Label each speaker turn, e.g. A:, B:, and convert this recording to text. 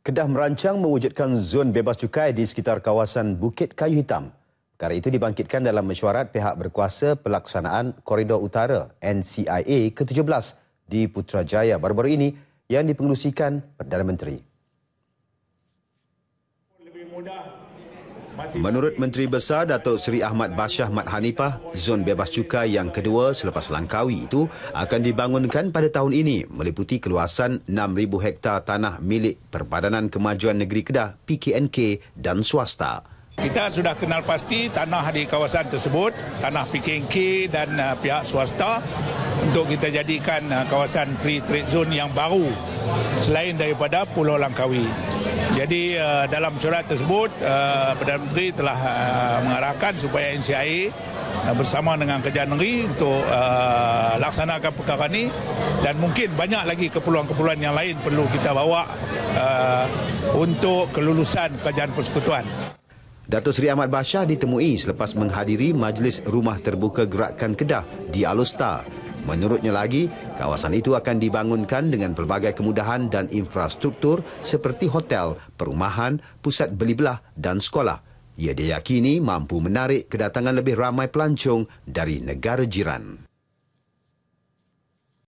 A: Kedah merancang mewujudkan zon bebas cukai di sekitar kawasan Bukit Kayu Hitam. Perkara itu dibangkitkan dalam mesyuarat pihak berkuasa pelaksanaan Koridor Utara NCIA ke-17 di Putrajaya baru-baru ini yang dipengerusikan Perdana Menteri. Lebih mudah Menurut Menteri Besar Datuk Seri Ahmad Bashah Mat Hanifah, zon bebas cukai yang kedua selepas Langkawi itu akan dibangunkan pada tahun ini meliputi keluasan 6,000 hektar tanah milik Perbadanan Kemajuan Negeri Kedah, PKNK dan swasta.
B: Kita sudah kenal pasti tanah di kawasan tersebut, tanah PKNK dan uh, pihak swasta untuk kita jadikan uh, kawasan free trade zone yang baru selain daripada Pulau Langkawi. Jadi uh, dalam surat tersebut, uh, Perdana Menteri telah uh, mengarahkan supaya NCI uh, bersama dengan Kerajaan Negeri untuk uh, laksanakan perkara ini dan mungkin banyak lagi keperluan-keperluan yang lain perlu kita bawa
A: uh, untuk kelulusan Kerajaan Persekutuan. Datuk Seri Ahmad Bashar ditemui selepas menghadiri Majlis Rumah Terbuka Gerakan Kedah di Alustar Menurutnya lagi, kawasan itu akan dibangunkan dengan pelbagai kemudahan dan infrastruktur seperti hotel, perumahan, pusat beli belah dan sekolah. Ia diyakini mampu menarik kedatangan lebih ramai pelancong dari negara jiran.